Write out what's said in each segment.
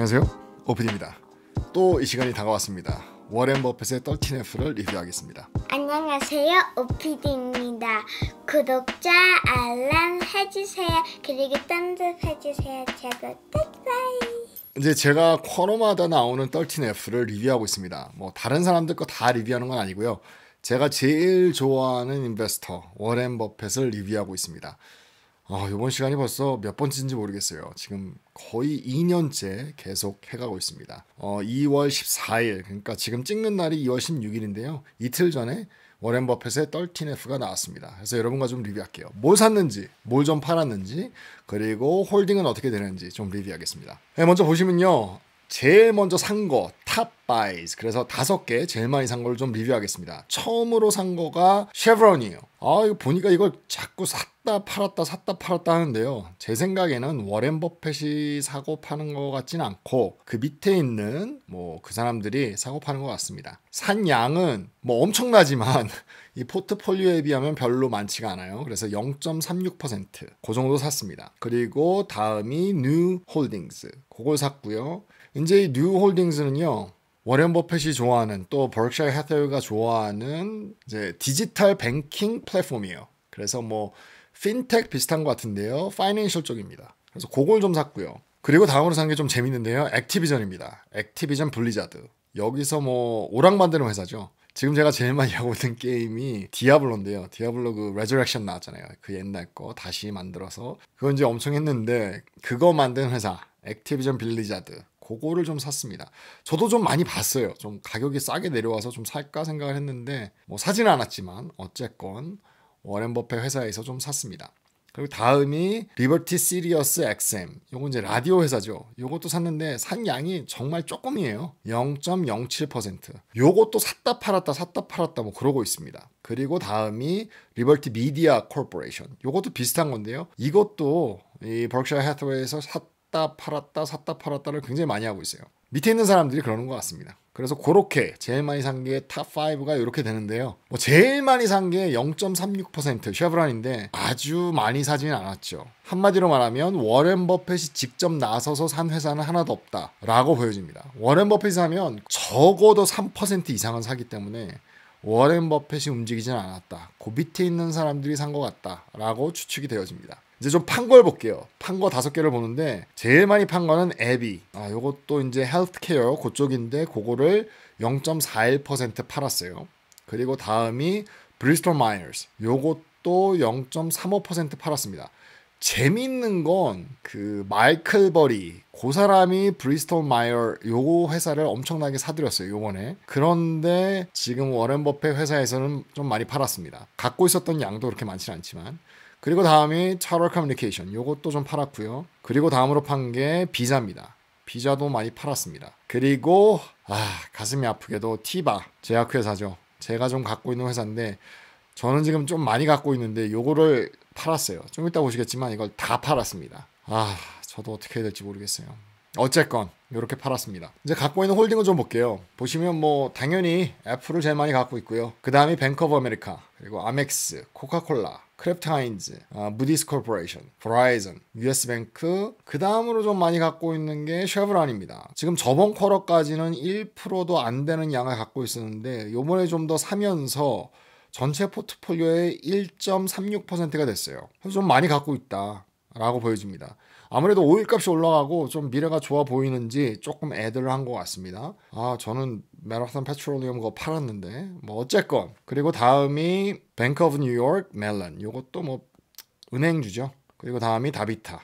안녕하세요. 오픈입니다. 또 이 시간이 다가왔습니다. 워렌 버핏의 떨틴 F를 리뷰하겠습니다. 안녕하세요. 오피디입니다. 구독자 알람 해주세요. 그리고 딴짓 해주세요. 제가 뜻바이. 이제 제가 코너마다 나오는 떨틴 F를 리뷰하고 있습니다. 뭐 다른 사람들 거 다 리뷰하는 건 아니고요. 제가 제일 좋아하는 인베스터 워렌 버핏을 리뷰하고 있습니다. 아, 이번 시간이 벌써 몇 번째인지 모르겠어요. 지금 거의 2년째 계속 해가고 있습니다. 어, 2월 14일, 그러니까 지금 찍는 날이 2월 16일인데요. 이틀 전에 워렌 버핏의 떨틴 F가 나왔습니다. 그래서 여러분과 좀 리뷰할게요. 뭘 샀는지, 뭘 좀 팔았는지, 그리고 홀딩은 어떻게 되는지 좀 리뷰하겠습니다. 네, 먼저 보시면요. 제일 먼저 산 거, 탑 바이즈. 그래서 다섯 개 제일 많이 산 걸좀 리뷰하겠습니다. 처음으로 산 거가 쉐브론이에요. 아, 이거 보니까 이걸 자꾸 샀다 팔았다 샀다 팔았다 하는데요. 제 생각에는 워렌 버펫이 사고 파는 것 같진 않고 그 밑에 있는 뭐 그 사람들이 사고 파는 것 같습니다. 산 양은 뭐 엄청나지만 이 포트폴리오에 비하면 별로 많지가 않아요. 그래서 0.36%그 정도 샀습니다. 그리고 다음이 뉴 홀딩스 그걸 샀고요. 이제 뉴홀딩스는요. 워렌 버핏이 좋아하는 또 버크셔 해서웨이가 좋아하는 이제 디지털 뱅킹 플랫폼이에요. 그래서 뭐 핀텍 비슷한 것 같은데요. 파이낸셜 쪽입니다. 그래서 그걸 좀 샀고요. 그리고 다음으로 산 게 좀 재밌는데요. 액티비전입니다. 액티비전 블리자드. 여기서 뭐 오락 만드는 회사죠. 지금 제가 제일 많이 하고 있는 게임이 디아블로인데요. 디아블로 그 레저렉션 나왔잖아요. 그 옛날 거 다시 만들어서 그건 이제 엄청 했는데 그거 만든 회사 액티비전 빌리자드 그거를 좀 샀습니다. 저도 좀 많이 봤어요. 좀 가격이 싸게 내려와서 좀 살까 생각을 했는데 뭐 사지는 않았지만 어쨌건 워렌 버페 회사에서 좀 샀습니다. 그리고 다음이 리버티 시리어스 XM. 요건 이제 라디오 회사죠. 요것도 샀는데 산 양이 정말 조금이에요. 0.07%. 요것도 샀다 팔았다 샀다 팔았다 뭐 그러고 있습니다. 그리고 다음이 리버티 미디어 코퍼레이션. 요것도 비슷한 건데요. 이것도 이 버크셔 해서웨이에서 샀다 팔았다 샀다 팔았다를 굉장히 많이 하고 있어요. 밑에 있는 사람들이 그러는 것 같습니다. 그래서 그렇게 제일 많이 산 게 탑5가 이렇게 되는데요. 뭐 제일 많이 산 게 0.36% 쉐브란인데 아주 많이 사지는 않았죠. 한마디로 말하면 워렌 버핏이 직접 나서서 산 회사는 하나도 없다라고 보여집니다. 워렌 버핏이 사면 적어도 3% 이상은 사기 때문에 워렌 버핏이 움직이진 않았다. 그 밑에 있는 사람들이 산 것 같다라고 추측이 되어집니다. 이제 좀 판 걸 볼게요. 판 거 다섯 개를 보는데 제일 많이 판 거는 앱이. 아, 요것도 이제 헬스케어 그쪽인데 그거를 0.41% 팔았어요. 그리고 다음이 브리스톨 마이어스. 요것도 0.35% 팔았습니다. 재밌는건 그 마이클 버리 그 사람이 브리스톨 마이어 요거 회사를 엄청나게 사들였어요 요번에 그런데 지금 워렌 버핏 회사에서는 좀 많이 팔았습니다 갖고 있었던 양도 그렇게 많지는 않지만 그리고 다음이 차월 커뮤니케이션. 요것도 좀 팔았고요. 그리고 다음으로 판 게 비자입니다. 비자도 많이 팔았습니다. 그리고 아, 가슴이 아프게도 티바 제약회사죠. 그 제가 좀 갖고 있는 회사인데 저는 지금 좀 많이 갖고 있는데 요거를 팔았어요. 좀 이따 보시겠지만 이걸 다 팔았습니다. 아, 저도 어떻게 해야 될지 모르겠어요. 어쨌건 이렇게 팔았습니다. 이제 갖고 있는 홀딩을 좀 볼게요. 보시면 뭐 당연히 애플을 제일 많이 갖고 있고요. 그 다음이 뱅커 오브 아메리카. 그리고 아멕스, 코카콜라, 크래프트하인즈, 아, 무디스 코퍼레이션, 브라이즌, 유에스뱅크 그 다음으로 좀 많이 갖고 있는 게 쉐브란입니다. 지금 저번 쿼러까지는 1%도 안 되는 양을 갖고 있었는데 요번에 좀 더 사면서 전체 포트폴리오의 1.36%가 됐어요. 그래서 좀 많이 갖고 있다라고 보여집니다. 아무래도 오일값이 올라가고 좀 미래가 좋아 보이는지 조금 애들 한것 같습니다. 아 저는 메라탄 페트롤리엄 그거 팔았는데 뭐 어쨌건 그리고 다음이 뱅크 오브 뉴욕 멜론 요것도 뭐 은행주죠. 그리고 다음이 다비타.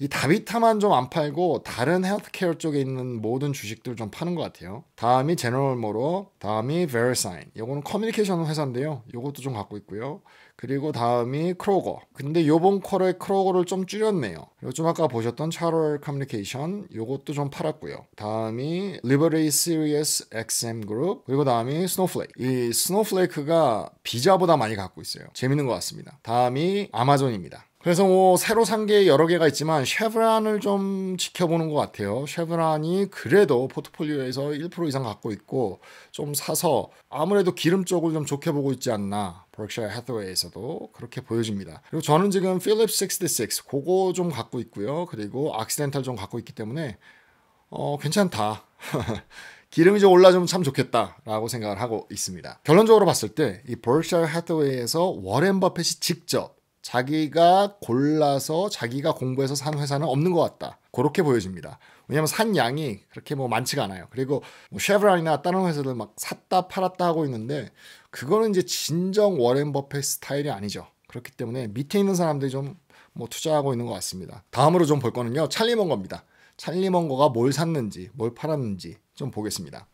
이 다비타만 좀 안 팔고 다른 헬스케어 쪽에 있는 모든 주식들 좀 파는 것 같아요. 다음이 제너럴 모로, 다음이 베르사인. 요거는 커뮤니케이션 회사인데요. 요것도 좀 갖고 있고요. 그리고 다음이 크로거. 근데 요번 컬의 크로거를 좀 줄였네요. 그리고 좀 아까 보셨던 차럴 커뮤니케이션 요것도 좀 팔았고요. 다음이 리버레이 시리어스 XM 그룹 그리고 다음이 스노플레이크. 이 스노플레이크가 비자보다 많이 갖고 있어요. 재밌는 것 같습니다. 다음이 아마존입니다. 그래서 뭐 새로 산 게 여러 개가 있지만 쉐브란을 좀 지켜보는 것 같아요. 쉐브란이 그래도 포트폴리오에서 1% 이상 갖고 있고 좀 사서 아무래도 기름 쪽을 좀 좋게 보고 있지 않나. 버크셔 해드웨이에서도 그렇게 보여집니다. 그리고 저는 지금 필립스 66 그거 좀 갖고 있고요. 그리고 악시덴탈 좀 갖고 있기 때문에 어 괜찮다. 기름이 좀 올라주면 참 좋겠다라고 생각을 하고 있습니다. 결론적으로 봤을 때 이 버크셔 해드웨이에서 워렌 버핏이 직접 자기가 골라서 자기가 공부해서 산 회사는 없는 것 같다. 그렇게 보여집니다. 왜냐하면 산 양이 그렇게 뭐 많지가 않아요. 그리고 뭐 쉐브란이나 다른 회사들 막 샀다 팔았다 하고 있는데 그거는 이제 진정 워렌 버핏 스타일이 아니죠. 그렇기 때문에 밑에 있는 사람들이 좀 뭐 투자하고 있는 것 같습니다. 다음으로 좀 볼 거는요. 찰리 먼거입니다. 찰리 먼거가 뭘 샀는지 뭘 팔았는지 좀 보겠습니다.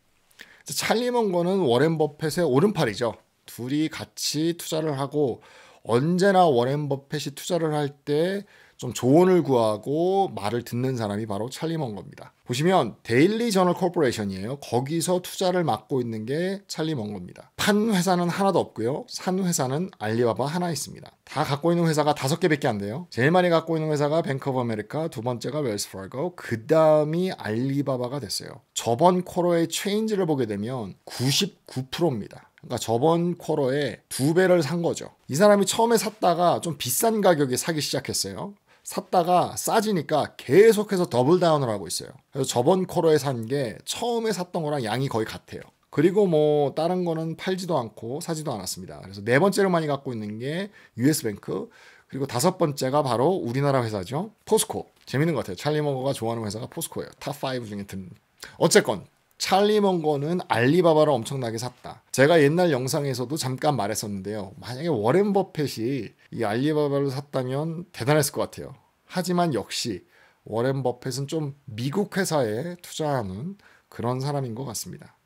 찰리 먼거는 워렌 버핏의 오른팔이죠. 둘이 같이 투자를 하고 언제나 워렌 버핏이 투자를 할 때 좀 조언을 구하고 말을 듣는 사람이 바로 찰리 먼겁니다. 보시면 데일리 저널 콜퍼레이션이에요. 거기서 투자를 맡고 있는 게 찰리 먼겁니다. 판 회사는 하나도 없고요. 산 회사는 알리바바 하나 있습니다. 다 갖고 있는 회사가 다섯 개밖에 안 돼요. 제일 많이 갖고 있는 회사가 뱅크 오브 아메리카, 두 번째가 웰스 프라고, 그 다음이 알리바바가 됐어요. 저번 코로의 체인지를 보게 되면 99%입니다. 그러니까 저번 쿼러에 두 배를 산 거죠. 이 사람이 처음에 샀다가 좀 비싼 가격에 사기 시작했어요. 샀다가 싸지니까 계속해서 더블 다운을 하고 있어요. 그래서 저번 쿼러에 산 게 처음에 샀던 거랑 양이 거의 같아요. 그리고 뭐 다른 거는 팔지도 않고 사지도 않았습니다. 그래서 네 번째로 많이 갖고 있는 게 US뱅크 그리고 다섯 번째가 바로 우리나라 회사죠. 포스코. 재밌는 것 같아요. 찰리 머거가 좋아하는 회사가 포스코예요. 탑5 중에 든 어쨌건 찰리 먼거는 알리바바를 엄청나게 샀다. 제가 옛날 영상에서도 잠깐 말했었는데요. 만약에 워렌 버핏이 이 알리바바를 샀다면 대단했을 것 같아요. 하지만 역시 워렌 버핏은 좀 미국 회사에 투자하는 그런 사람인 것 같습니다.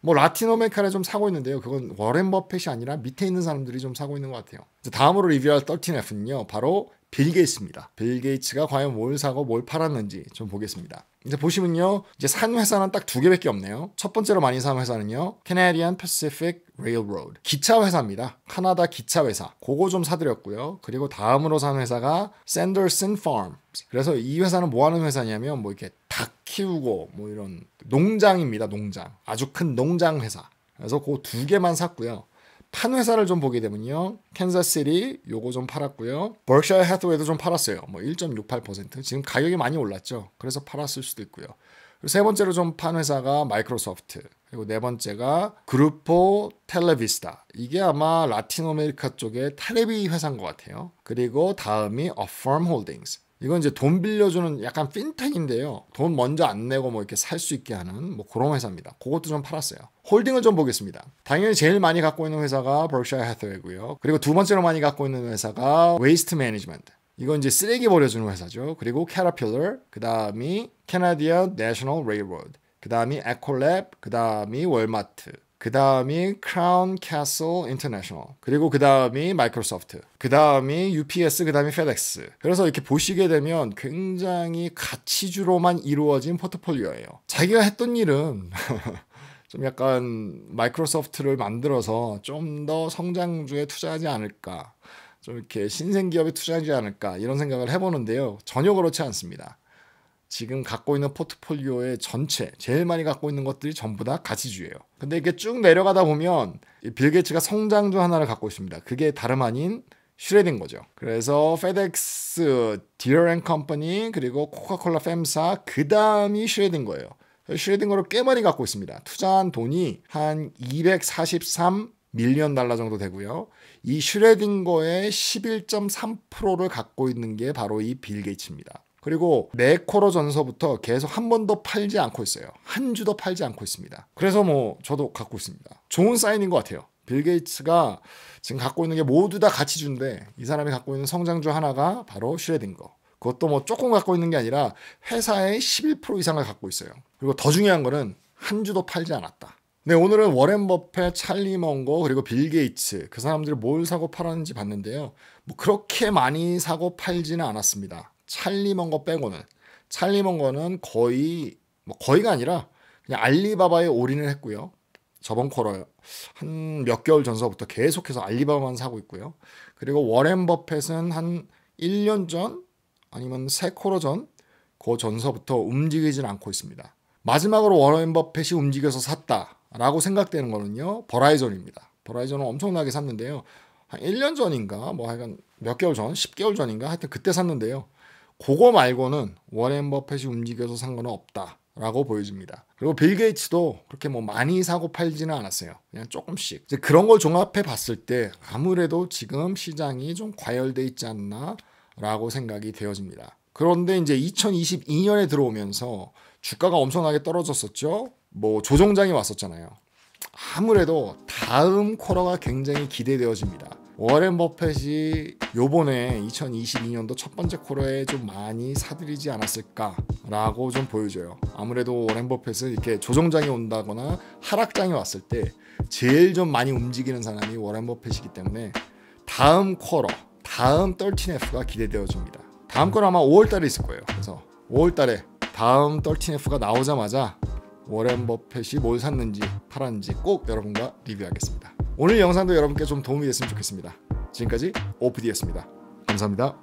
뭐 라틴어 메카를 좀 사고 있는데요. 그건 워렌 버핏이 아니라 밑에 있는 사람들이 좀 사고 있는 것 같아요. 다음으로 리뷰할 13F는요. 바로 빌 게이츠입니다. 빌 게이츠가 과연 뭘 사고 뭘 팔았는지 좀 보겠습니다. 이제 보시면요. 이제 산 회사는 딱 두 개밖에 없네요. 첫 번째로 많이 산 회사는요. 캐나디안 패시픽 레일로드. 기차 회사입니다. 카나다 기차 회사. 그거 좀 사드렸고요. 그리고 다음으로 산 회사가 샌더슨 팜. 그래서 이 회사는 뭐 하는 회사냐면 뭐 이렇게 닭 키우고 뭐 이런 농장입니다. 농장. 아주 큰 농장 회사. 그래서 그두 개만 샀고요. 판 회사를 좀 보게 되면요. 캔자스시리 요거 좀 팔았고요. 버크셔 해드웨이도좀 팔았어요. 뭐1.68% 지금 가격이 많이 올랐죠. 그래서 팔았을 수도 있고요. 세 번째로 좀 판 회사가 마이크로소프트 그리고 네 번째가 그루포 텔레비스타 이게 아마 라틴 아메리카 쪽의 텔레비 회사인 것 같아요. 그리고 다음이 어펌 홀딩스 이건 이제 돈 빌려주는 약간 핀텍인데요. 돈 먼저 안 내고 뭐 이렇게 살 수 있게 하는 뭐 그런 회사입니다. 그것도 좀 팔았어요. 홀딩을 좀 보겠습니다. 당연히 제일 많이 갖고 있는 회사가 버크셔 해서웨고요 그리고 두 번째로 많이 갖고 있는 회사가 웨이스트 매니지먼트. 이건 이제 쓰레기 버려주는 회사죠. 그리고 캐라필러, 그 다음이 캐나디아 내셔널 레이로드, 그 다음이 에콜랩, 그 다음이 월마트, 그 다음이 Crown Castle International, 그리고 그 다음이 마이크로소프트, 그 다음이 UPS, 그 다음이 FedEx. 그래서 이렇게 보시게 되면 굉장히 가치주로만 이루어진 포트폴리오예요. 자기가 했던 일은 좀 약간 마이크로소프트를 만들어서 좀 더 성장주에 투자하지 않을까. 좀 이렇게 신생 기업에 투자하지 않을까 이런 생각을 해보는데요. 전혀 그렇지 않습니다. 지금 갖고 있는 포트폴리오의 전체 제일 많이 갖고 있는 것들이 전부 다 가치주예요. 근데 이게 쭉 내려가다 보면 빌 게이츠가 성장주 하나를 갖고 있습니다. 그게 다름 아닌 슈레딩 거죠. 그래서 페덱스, 디어앤 컴퍼니 그리고 코카콜라 펨사 그 다음이 슈레딩 거예요. 슈레딩거를 꽤 많이 갖고 있습니다. 투자한 돈이 한 243 밀리언 달러 정도 되고요. 이 슈레딩거의 11.3%를 갖고 있는 게 바로 이 빌 게이츠입니다. 그리고 네코러 전서부터 계속 한번도 팔지 않고 있어요. 한 주도 팔지 않고 있습니다. 그래서 뭐 저도 갖고 있습니다. 좋은 사인인 것 같아요. 빌 게이츠가 지금 갖고 있는 게 모두 다 같이 준인데이 사람이 갖고 있는 성장주 하나가 바로 슈레딩거. 그것도 뭐 조금 갖고 있는 게 아니라 회사의 11% 이상을 갖고 있어요. 그리고 더 중요한 거는 한 주도 팔지 않았다. 네, 오늘은 워렌 버핏, 찰리 먼거, 그리고 빌 게이츠 그 사람들이 뭘 사고 팔았는지 봤는데요. 뭐 그렇게 많이 사고 팔지는 않았습니다. 찰리먼거 빼고는 찰리먼거는 거의 뭐 거의가 아니라 그냥 알리바바에 올인을 했고요. 저번 코러 한몇 개월 전서부터 계속해서 알리바바만 사고 있고요. 그리고 워렌 버펫은 한 1년 전 아니면 세 코러 전, 그 전서부터 움직이진 않고 있습니다. 마지막으로 워렌 버펫이 움직여서 샀다라고 생각되는 거는요. 버라이존입니다버라이존은 엄청나게 샀는데요. 한 1년 전인가 뭐 하여간 몇 개월 전, 10개월 전인가 하여튼 그때 샀는데요. 그거 말고는 워렌 버핏이 움직여서 상관은 없다라고 보여집니다. 그리고 빌 게이츠도 그렇게 뭐 많이 사고 팔지는 않았어요. 그냥 조금씩. 이제 그런 걸 종합해 봤을 때 아무래도 지금 시장이 좀 과열돼 있지 않나라고 생각이 되어집니다. 그런데 이제 2022년에 들어오면서 주가가 엄청나게 떨어졌었죠. 뭐 조정장이 왔었잖아요. 아무래도 다음 코러가 굉장히 기대되어집니다. 워렌 버펫이 요번에 2022년도 첫 번째 코너에 좀 많이 사들이지 않았을까라고 좀 보여줘요. 아무래도 워렌 버펫은 이렇게 조정장이 온다거나 하락장이 왔을 때 제일 좀 많이 움직이는 사람이 워렌 버펫이기 때문에 다음 코러 다음 13F가 기대되어집니다. 다음 코러 아마 5월달에 있을 거예요. 그래서 5월달에 다음 13F가 나오자마자 워렌 버펫이 뭘 샀는지 팔았는지 꼭 여러분과 리뷰하겠습니다. 오늘 영상도 여러분께 좀 도움이 됐으면 좋겠습니다. 지금까지 오프디였습니다. 감사합니다.